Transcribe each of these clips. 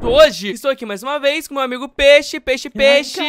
Hoje estou aqui mais uma vez com meu amigo Peixe, Peixe, Peixe. Ai, cara,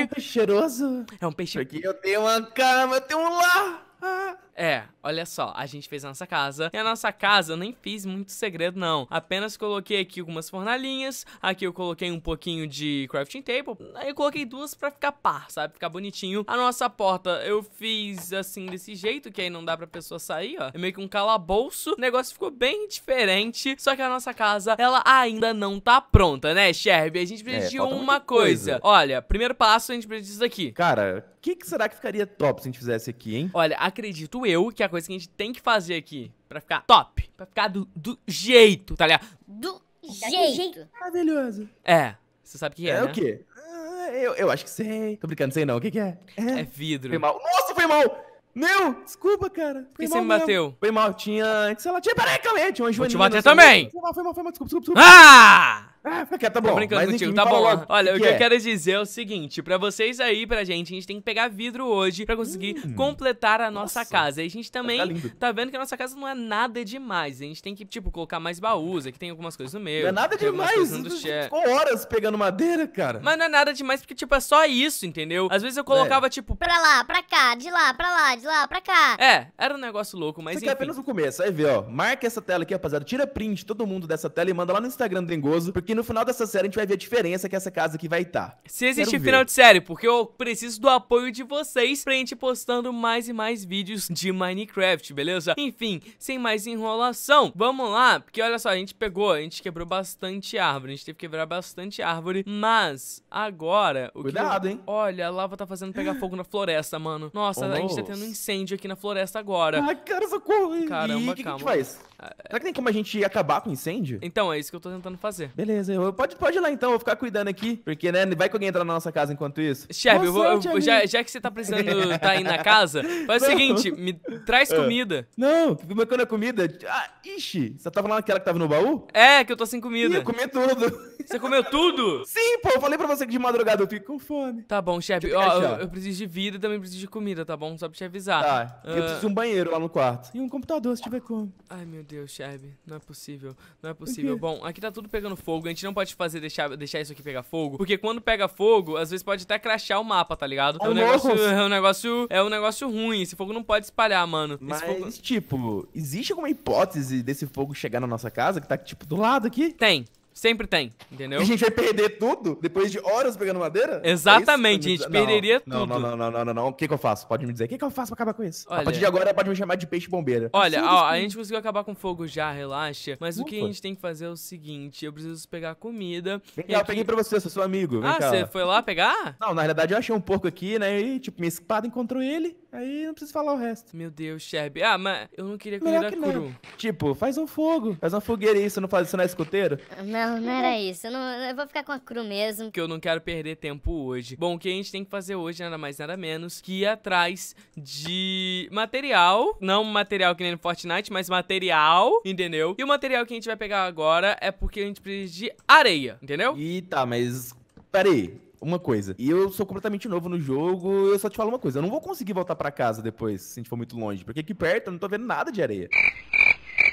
é um peixe cheiroso. É um peixe. aqui. eu tenho uma cama, eu tenho um lar. Ah. É, olha só, a gente fez a nossa casa. E a nossa casa eu nem fiz muito segredo, não. Apenas coloquei aqui algumas fornalhinhas. Aqui eu coloquei um pouquinho de crafting table. Aí eu coloquei duas pra ficar par, sabe? Ficar bonitinho. A nossa porta eu fiz assim, desse jeito, que aí não dá pra pessoa sair, ó. É meio que um calabouço. O negócio ficou bem diferente. Só que a nossa casa, ela ainda não tá pronta, né, Sherby? A gente precisa é, de uma coisa. coisa. Olha, primeiro passo a gente precisa disso aqui. Cara, que, que será que ficaria top se a gente fizesse aqui, hein? Olha, acredito eu que a coisa que a gente tem que fazer aqui pra ficar top, pra ficar do, do jeito, tá ligado? Do tá jeito. Maravilhoso. É, você sabe o que é, É né? o quê? Ah, eu, eu acho que sei. Tô brincando, sei não. O que que é? É, é vidro. Foi mal. Nossa, foi mal! Meu, desculpa, cara. Por que você me bateu? Foi mal, tinha... Sei lá, tinha... Peraí, calma aí, tinha uma joaninha. Vou te bater também. Foi mal, foi mal, foi mal, desculpa, desculpa, desculpa. Ah! Ah, tá bom. Tô brincando mas, contigo, tá bom. Logo. Olha, que o que é? eu quero dizer é o seguinte: pra vocês aí, pra gente, a gente tem que pegar vidro hoje pra conseguir hum, completar a nossa, nossa, casa. E a gente também tá, vendo que a nossa casa não é nada demais. A gente tem que, tipo, colocar mais baús. Aqui tem algumas coisas no meio. Não é nada demais. Ficou horas pegando madeira, cara. Mas não é nada demais porque, tipo, é só isso, entendeu? Às vezes eu é. colocava, é. tipo, pra lá, pra cá, de lá, pra lá, de lá, pra cá. É, era um negócio louco, mas. Isso aqui é apenas o começo. Aí vê, ó. Marca essa tela aqui, rapaziada. Tira print todo mundo dessa tela e manda lá no Instagram do Dengoso, porque no final dessa série a gente vai ver a diferença que essa casa aqui vai estar. Tá. Se existe final de série, porque eu preciso do apoio de vocês pra gente postando mais e mais vídeos de Minecraft, beleza? Enfim, sem mais enrolação, vamos lá, porque olha só, a gente pegou, a gente quebrou bastante árvore, a gente teve que quebrar bastante árvore, mas agora... O Cuidado, que... hein? Olha, a lava tá fazendo pegar fogo na floresta, mano. Nossa, oh, a gente tá tendo um incêndio aqui na floresta agora. Ai, cara, socorro! Caramba, e que calma. Que a gente faz? Será que tem como a gente acabar com o incêndio? Então, é isso que eu tô tentando fazer. Beleza, eu, pode, pode ir lá então, eu vou ficar cuidando aqui. Porque, né, vai que alguém entra na nossa casa enquanto isso. Chefe, eu vou, eu, já, já que você tá precisando tá aí na casa, faz não. o seguinte, me traz é. comida. Não, quando é comida... Ah, ixi, você tá falando aquela que tava no baú? É, que eu tô sem comida. Ih, eu comi tudo. Você comeu tudo? Sim, pô, eu falei pra você que de madrugada eu fico com fome. Tá bom, chefe, ó, eu, eu, preciso de vida e também preciso de comida, tá bom? Só pra te avisar. Tá, uh... eu ah. preciso de um banheiro lá no quarto. E um computador, se tiver como. Ai, meu Deus, Sherb, não é possível, não é possível. Bom, aqui tá tudo pegando fogo, a gente não pode fazer deixar, deixar isso aqui pegar fogo, porque quando pega fogo, às vezes pode até crachar o mapa, tá ligado? É um, é negócio, é um negócio, é um negócio ruim, esse fogo não pode espalhar, mano. Mas, fogo... tipo, existe alguma hipótese desse fogo chegar na nossa casa, que tá, tipo, do lado aqui? Tem, Sempre tem, entendeu? E a gente vai perder tudo depois de horas pegando madeira? É Exatamente, é a gente perderia não, tudo. Não, não, não, não, não, não. O que, que eu faço? Pode me dizer. O que, que eu faço pra acabar com isso? Olha, a partir de agora pode me chamar de peixe bombeira. Olha, ó, a assim. gente conseguiu acabar com fogo já, relaxa. Mas Ufa. o que a gente tem que fazer é o seguinte: eu preciso pegar comida. Vem cá, aqui... eu peguei pra você, sou seu amigo. Vem ah, cá. você foi lá pegar? Não, na realidade eu achei um porco aqui, né? E, tipo, minha espada encontrou ele. Aí não precisa falar o resto. Meu Deus, Sherby. Ah, mas eu não queria comer Melhor que cru. Tipo, faz um fogo. Faz uma fogueira isso, não faz isso na escoteiro? Não, não era isso. Eu, não, eu vou ficar com a cru mesmo. Porque eu não quero perder tempo hoje. Bom, o que a gente tem que fazer hoje, nada mais nada menos, que ir atrás de material. Não material que nem no Fortnite, mas material, entendeu? E o material que a gente vai pegar agora é porque a gente precisa de areia, entendeu? E tá, mas... Peraí, uma coisa. E eu sou completamente novo no jogo, eu só te falo uma coisa, eu não vou conseguir voltar para casa depois, se a gente for muito longe, porque aqui perto eu não tô vendo nada de areia.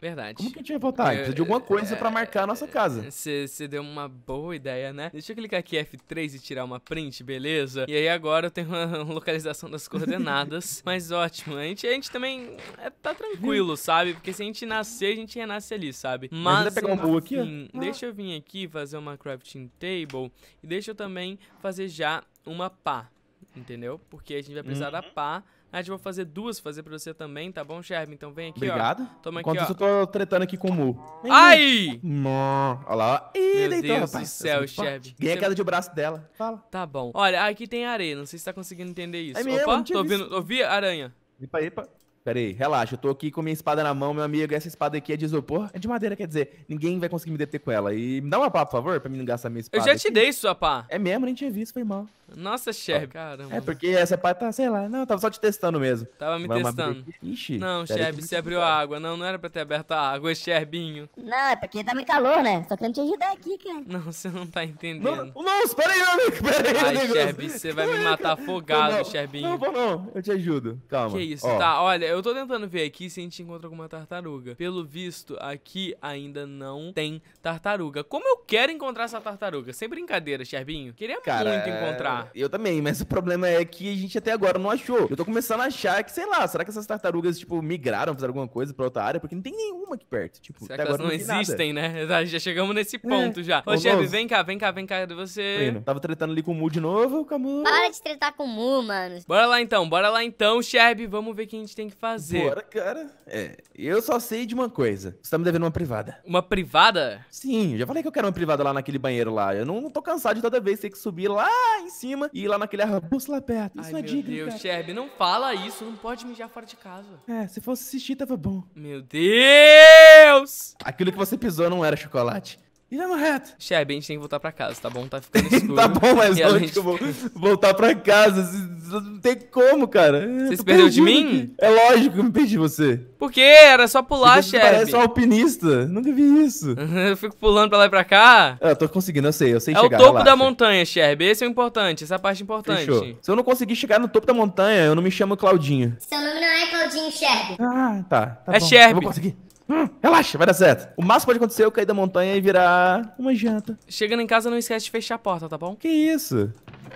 Verdade. Como que a gente vai votar? precisa de alguma coisa para marcar a nossa é, casa. Você deu uma boa ideia, né? Deixa eu clicar aqui F3 e tirar uma print, beleza? E aí agora eu tenho uma localização das coordenadas. mas ótimo, a gente, a gente também é, tá tranquilo, sabe? Porque se a gente nascer, a gente renasce ali, sabe? Mas, pegar uma boa aqui, enfim, ah. deixa eu vir aqui fazer uma crafting table e deixa eu também fazer já uma pá, entendeu? Porque a gente vai precisar uhum. da pá a gente vai fazer duas fazer pra você também, tá bom, Sherb? Então vem aqui, Obrigado. ó. Obrigado. Toma Enquanto aqui, isso, ó. eu tô tretando aqui com o Mu. Ai! Mó. Olha lá. Ih, Meu deitou, Deus rapaz. do céu, Sherb. Ganhei a queda de braço dela. Fala. Tá bom. Olha, aqui tem areia. Não sei se tá conseguindo entender isso. É mesmo, Opa, tô ouvindo. Ouvi aranha. Epa, epa. Peraí, relaxa, eu tô aqui com minha espada na mão, meu amigo. Essa espada aqui é de isopor, é de madeira, quer dizer, ninguém vai conseguir me deter com ela. E me dá uma pá, por favor, pra mim não gastar minha espada. Eu já te dei sua pá. É mesmo, nem tinha visto, foi mal. Nossa, Sherb, caramba. É porque essa pá tá, sei lá, não, tava só te testando mesmo. Tava me Vamos testando. Ixi. Não, Sherb, você abriu a água. Não, não era pra ter aberto a água, Sherbinho. Não, é porque tá meio calor, né? Só querendo te ajudar aqui, cara. Não, você não tá entendendo. Não, não espera aí, amigo, pera aí. Ai, Sherb, você vai me matar afogado, Sherbinho. Não, não, eu te ajudo, calma. Que isso, tá, olha, eu eu tô tentando ver aqui se a gente encontra alguma tartaruga. Pelo visto, aqui ainda não tem tartaruga. Como eu quero encontrar essa tartaruga? Sem brincadeira, Cherbinho. Queria Cara, muito encontrar. Eu também, mas o problema é que a gente até agora não achou. Eu tô começando a achar que, sei lá, será que essas tartarugas, tipo, migraram, fizeram alguma coisa pra outra área? Porque não tem nenhuma aqui perto. Tipo, será que elas não, não existem, nada. né? Tá, já chegamos nesse é. ponto é. já. Ô, Ô vem cá, vem cá, vem cá. Você. Tava tretando ali com o Mu de novo, Camu. Para de tretar com o Mu, mano. Bora lá então, bora lá então, Sherby. Vamos ver o que a gente tem que fazer fazer. Bora, cara. É, eu só sei de uma coisa. Você tá me devendo uma privada. Uma privada? Sim, já falei que eu quero uma privada lá naquele banheiro lá. Eu não, não tô cansado de toda vez ter que subir lá em cima e ir lá naquele arbusto lá perto. Isso Ai, é digno, Meu Deus, Sherby, não fala isso. Não pode mijar fora de casa. É, se fosse assistir tava bom. Meu Deus! Aquilo que você pisou não era chocolate. Vira é na reto, Sheb, a gente tem que voltar pra casa, tá bom? Tá ficando escuro. tá bom, mas onde gente... que eu vou voltar pra casa? Não tem como, cara. Você se perdeu de mim? É lógico que eu me perdi de você. Por quê? Era só pular, Sheb. parece um alpinista. Nunca vi isso. eu fico pulando pra lá e pra cá. Eu tô conseguindo, eu sei, eu sei é chegar. É o topo relaxa. da montanha, Sheb. Esse é o importante, essa é a parte importante. Fechou. Se eu não conseguir chegar no topo da montanha, eu não me chamo Claudinho. Seu nome não é Claudinho, Sheb. Ah, tá. tá é bom. Sherb. vou conseguir hum, relaxa, vai dar certo. O máximo pode acontecer é eu cair da montanha e virar uma janta. Chegando em casa, não esquece de fechar a porta, tá bom? Que isso?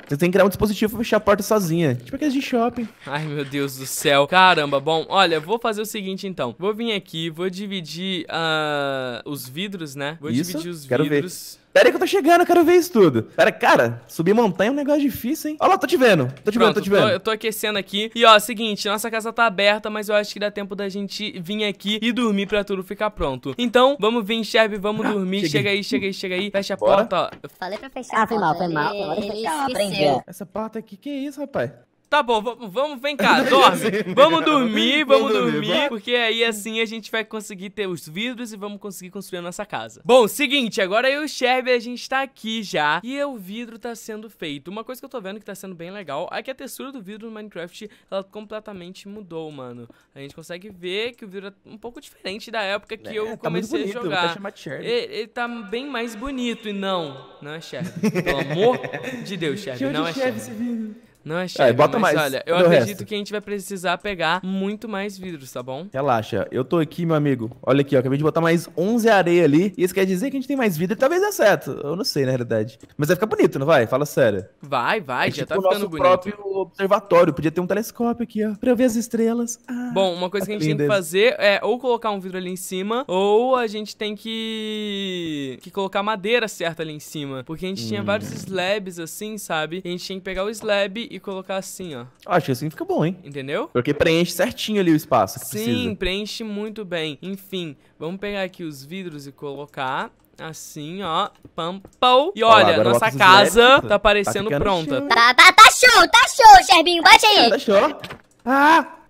Você tem que criar um dispositivo pra fechar a porta sozinha. Tipo aqueles de shopping. Ai, meu Deus do céu. Caramba, bom, olha, vou fazer o seguinte então. Vou vir aqui, vou dividir uh, os vidros, né? Vou Isso? dividir os Quero vidros. Ver. Pera aí que eu tô chegando, eu quero ver isso tudo. Pera, cara, subir montanha é um negócio difícil, hein? Olha lá, tô te vendo. Tô te Pronto, vendo, tô te vendo. Tô, eu tô aquecendo aqui. E ó, seguinte, nossa casa tá aberta, mas eu acho que dá tempo da gente vir aqui e dormir pra tudo ficar pronto. Então, vamos vir, Sherby, vamos dormir. Chega aí, chega aí, chega aí. Fecha a Bora. porta, ó. Falei pra fechar ah, a porta. Ah, foi mal, foi mal. Agora você Essa porta aqui, que é isso, rapaz? tá bom, vamos, vamos vem cá, dorme. Vamos dormir, vamos dormir, porque aí assim a gente vai conseguir ter os vidros e vamos conseguir construir a nossa casa. Bom, seguinte, agora eu e o Sherby, a gente tá aqui já e o vidro tá sendo feito. Uma coisa que eu tô vendo que tá sendo bem legal é que a textura do vidro no Minecraft, ela completamente mudou, mano. A gente consegue ver que o vidro é um pouco diferente da época que é, eu tá comecei tá bonito, a jogar. Tá ele, ele tá bem mais bonito e não, não é Sherby. Pelo amor de Deus, Sherby, não é Sherby. Não é chega, é, bota mas mais olha, eu acredito resto. que a gente vai precisar pegar muito mais vidros, tá bom? Relaxa, eu tô aqui, meu amigo. Olha aqui, ó, acabei de botar mais 11 areia ali. E isso quer dizer que a gente tem mais vidro e talvez dê certo. Eu não sei, na realidade. Mas vai ficar bonito, não vai? Fala sério. Vai, vai, é já tipo tá ficando bonito. o nosso próprio observatório. Podia ter um telescópio aqui, ó, pra eu ver as estrelas. Ah, bom, uma coisa tá que a gente tem que fazer é ou colocar um vidro ali em cima, ou a gente tem que, que colocar madeira certa ali em cima. Porque a gente hum. tinha vários slabs assim, sabe? a gente tinha que pegar o slab e colocar assim, ó. Acho que assim fica bom, hein? Entendeu? Porque preenche certinho ali o espaço que Sim, precisa. Sim, preenche muito bem. Enfim, vamos pegar aqui os vidros e colocar. Assim, ó. Pam, pau. E olha, Olá, nossa casa leves, tá aparecendo tá pronta. Tá, tá, tá show, tá show, Cherbinho. Bate aí. Tá show. Ah!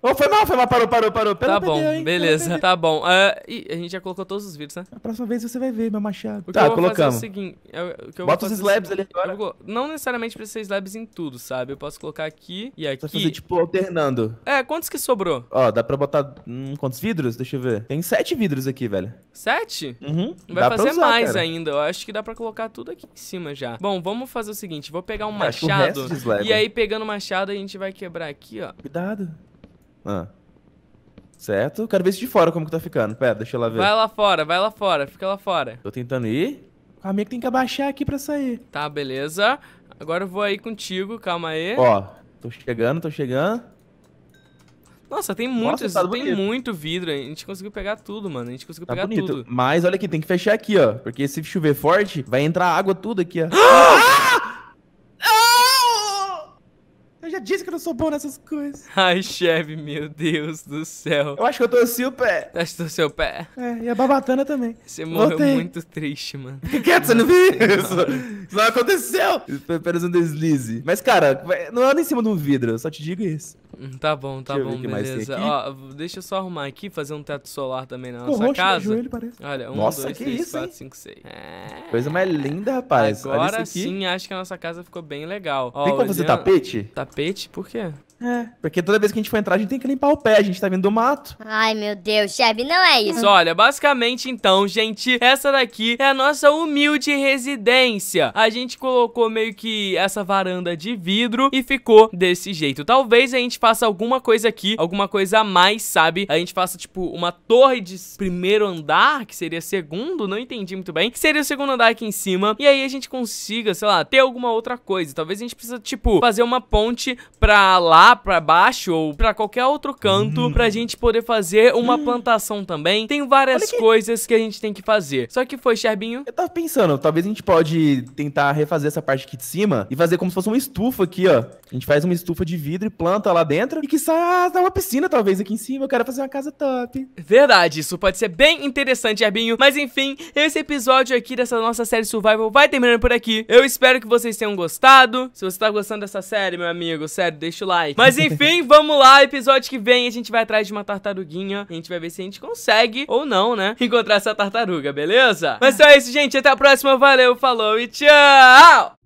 Oh, foi mal, foi mal, parou, parou, parou. Pera tá bom, hein? beleza, tá bom. Uh, e a gente já colocou todos os vídeos, né? A próxima vez você vai ver, meu machado. O tá, colocamos. É o seguinte, é eu, Bota os é slabs ali agora. Vou, não necessariamente precisa ser slabs em tudo, sabe? Eu posso colocar aqui e aqui. Só fazer, tipo, alternando. É, quantos que sobrou? Ó, dá pra botar hum, quantos vidros? Deixa eu ver. Tem sete vidros aqui, velho. Sete? Uhum. Vai dá fazer usar, mais cara. ainda. Eu acho que dá pra colocar tudo aqui em cima já. Bom, vamos fazer o seguinte. Vou pegar um eu machado. E aí, pegando o machado, a gente vai quebrar aqui, ó. Cuidado. Ah. Certo? Quero ver se de fora como que tá ficando. Pera, deixa eu lá ver. Vai lá fora, vai lá fora, fica lá fora. Tô tentando ir. A minha que tem que abaixar aqui pra sair. Tá, beleza. Agora eu vou aí contigo, calma aí. Ó, tô chegando, tô chegando. Nossa, tem muito, Nossa, tá tem bonito. muito vidro. A gente conseguiu pegar tudo, mano. A gente conseguiu tá pegar bonito. tudo. Mas olha aqui, tem que fechar aqui, ó. Porque se chover forte, vai entrar água tudo aqui, ó. Ah! Eu já disse que eu não sou bom nessas coisas. Ai, chefe, meu Deus do céu. Eu acho que eu torci o pé. Acho que torceu o pé. É, e a babatana também. Você morreu Voltei. muito triste, mano. Fique quieto, você não viu isso? Isso não aconteceu. Foi apenas um deslize. Mas, cara, não é nem em cima de um vidro, eu só te digo isso. Hum, tá bom, tá deixa bom, beleza. Ó, deixa eu só arrumar aqui, fazer um teto solar também na nossa casa. Joelho, parece. Olha, um, nossa, dois, três, isso, quatro, hein? cinco, seis. É... Coisa mais linda, rapaz. Agora sim, acho que a nossa casa ficou bem legal. Ó, Tem como fazer tapete? Tapete? tapete, por quê? É, porque toda vez que a gente for entrar, a gente tem que limpar o pé, a gente tá vindo do mato. Ai, meu Deus, chefe, não é isso. Olha, basicamente então, gente, essa daqui é a nossa humilde residência. A gente colocou meio que essa varanda de vidro e ficou desse jeito. Talvez a gente faça alguma coisa aqui, alguma coisa a mais, sabe? A gente faça, tipo, uma torre de primeiro andar, que seria segundo, não entendi muito bem, que seria o segundo andar aqui em cima, e aí a gente consiga, sei lá, ter alguma outra coisa. Talvez a gente precisa, tipo, fazer uma ponte pra lá, para pra baixo ou pra qualquer outro canto hum. pra gente poder fazer uma hum. plantação também. Tem várias coisas que a gente tem que fazer. Só que foi, Cherbinho? Eu tava pensando, talvez a gente pode tentar refazer essa parte aqui de cima e fazer como se fosse uma estufa aqui, ó. A gente faz uma estufa de vidro e planta lá dentro e que saia uma piscina talvez aqui em cima. Eu quero fazer uma casa top. Verdade, isso pode ser bem interessante, Cherbinho. Mas enfim, esse episódio aqui dessa nossa série Survival vai terminando por aqui. Eu espero que vocês tenham gostado. Se você tá gostando dessa série, meu amigo, sério, deixa o like mas enfim, vamos lá. Episódio que vem a gente vai atrás de uma tartaruguinha. A gente vai ver se a gente consegue ou não, né? Encontrar essa tartaruga, beleza? Mas é isso, gente. Até a próxima. Valeu, falou e tchau!